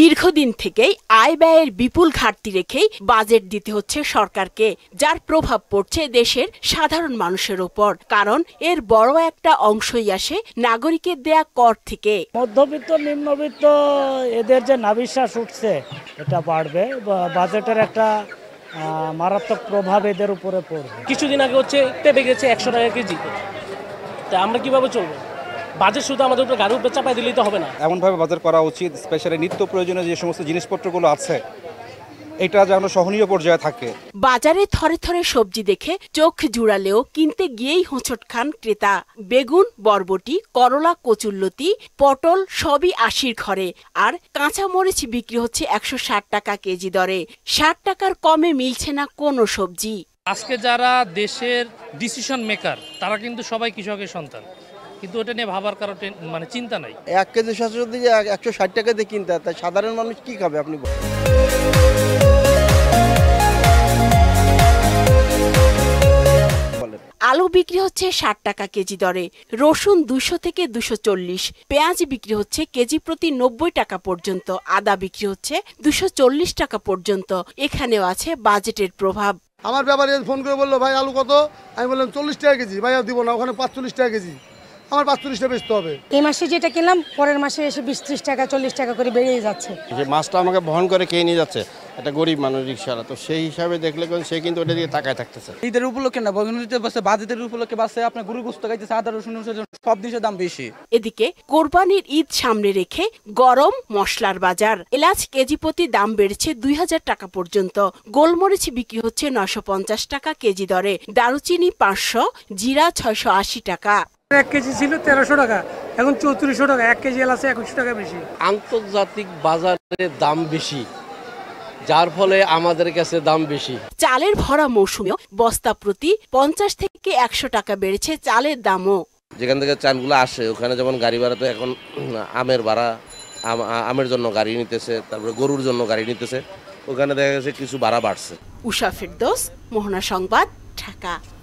দীর্ঘদিন থেকেই আয় ব্যয়ের বিপুল ঘাটতি রেখেই বাজেট দিতে হচ্ছে সরকারকে যার প্রভাব পড়ছে দেশের সাধারণ মানুষের ওপর কারণ এর বড় একটা অংশই আসে নাগরিকের দেয়া কর থেকে মধ্যবিত্ত নিম্নবিত্ত এদের যে নাবিশ্বাস উঠছে এটা বাড়বে বাজেটের একটা মারাত্মক প্রভাব এদের উপরে পড়বে কিছুদিন আগে হচ্ছে পেঁপে গেছে একশো টাকা কেজি তা আমরা কিভাবে চলবো বাজেট শুধু আমাদের উপরে গাড়ি উপরে চাপাই দিলেই তো হবে না এমনভাবে বাজার করা উচিত স্পেশালি নিত্য প্রয়োজনীয় যে সমস্ত জিনিসপত্রগুলো আছে এটা যেন সহনীয় পর্যায়ে থাকে বাজারে থরে থরে সবজি দেখে চোখ জুড়ালেও কিনতে গিয়েই হোঁচট খান ক্রেতা বেগুন বরবটি করলা কচুল্লতি পটল সবই আশির ঘরে আর কাঁচা মরিচ বিক্রি হচ্ছে একশো টাকা কেজি দরে ষাট টাকার কমে মিলছে না কোনো সবজি আজকে যারা দেশের ডিসিশন মেকার তারা কিন্তু সবাই কৃষকের সন্তান কিন্তু ওটা নিয়ে ভাবার কারণে মানে চিন্তা নাই এক কেজি শস্য দিয়ে একশো ষাট টাকা দিয়ে কিনতে তাই সাধারণ মানুষ কি খাবে আপনি আলু বিক্রি হচ্ছে ষাট টাকা কেজি দরে রসুন দুশো থেকে দুশো চল্লিশ পেঁয়াজ বিক্রি হচ্ছে কেজি প্রতি নব্বই টাকা পর্যন্ত আদা বিক্রি হচ্ছে দুশো চল্লিশ টাকা পর্যন্ত এখানেও আছে বাজেটের প্রভাব আমার ব্যাপারে ফোন করে বললো ভাই আলু কত আমি বললাম চল্লিশ টাকা কেজি ভাই আর দিব না ওখানে পাঁচচল্লিশ টাকা কেজি আমার পাঁচচল্লিশটা বেচতে হবে এই মাসে যেটা কিনলাম পরের মাসে এসে বিশ ত্রিশ টাকা চল্লিশ টাকা করে বেড়ে যাচ্ছে যে মাছটা আমাকে বহন করে খেয়ে নিয়ে যাচ্ছে একটা গরিব মানুষ রিক্সাওয়ালা তো সেই হিসাবে দেখলে সে কিন্তু ওটা দিয়ে তাকায় থাকতেছে ঈদের উপলক্ষে না বগনজিতে বাসে বাজেটের উপলক্ষে বাসে আপনার গরু গোস্ত খাইতেছে আদা রসুন সব জিনিসের দাম বেশি এদিকে কোরবানির ঈদ সামনে রেখে গরম মশলার বাজার এলাচ কেজি প্রতি দাম বেড়েছে দুই হাজার টাকা পর্যন্ত গোলমরিচ বিক্রি হচ্ছে নশো পঞ্চাশ টাকা কেজি দরে দারুচিনি পাঁচশো জিরা ছয়শো আশি টাকা এক কেজি ছিল তেরোশো টাকা এখন চৌত্রিশশো টাকা এক কেজি এলাচে একশো টাকা বেশি আন্তর্জাতিক বাজারে দাম বেশি যার ফলে আমাদের কাছে দাম বেশি চালের ভরা মৌসুমে বস্তা প্রতি পঞ্চাশ থেকে একশো টাকা বেড়েছে চালের দামও যেখান থেকে চালগুলো আসে ওখানে যেমন গাড়ি ভাড়া তো এখন আমের ভাড়া আমের জন্য গাড়ি নিতেছে তারপরে গরুর জন্য গাড়ি নিতেছে ওখানে দেখা গেছে কিছু ভাড়া বাড়ছে উষা ফেরদোস মোহনা সংবাদ ঢাকা